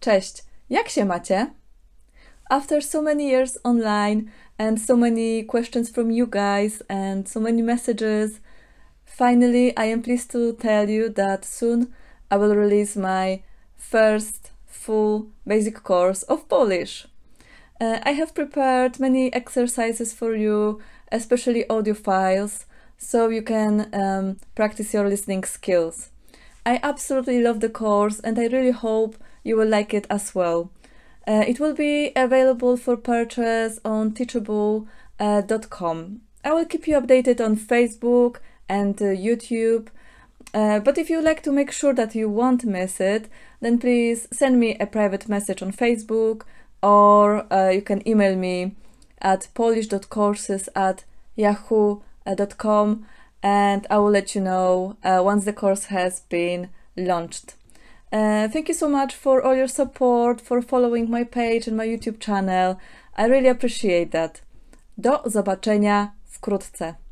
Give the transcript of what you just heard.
Cześć, jak się macie? After so many years online and so many questions from you guys and so many messages, finally I am pleased to tell you that soon I will release my first full basic course of Polish. Uh, I have prepared many exercises for you, especially audio files, so you can um, practice your listening skills. I absolutely love the course and I really hope you will like it as well. Uh, it will be available for purchase on teachable.com. I will keep you updated on Facebook and uh, YouTube. Uh, but if you like to make sure that you won't miss it, then please send me a private message on Facebook or uh, you can email me at polish.courses at yahoo.com and I will let you know uh, once the course has been launched. Uh, thank you so much for all your support, for following my page and my YouTube channel. I really appreciate that. Do zobaczenia wkrótce.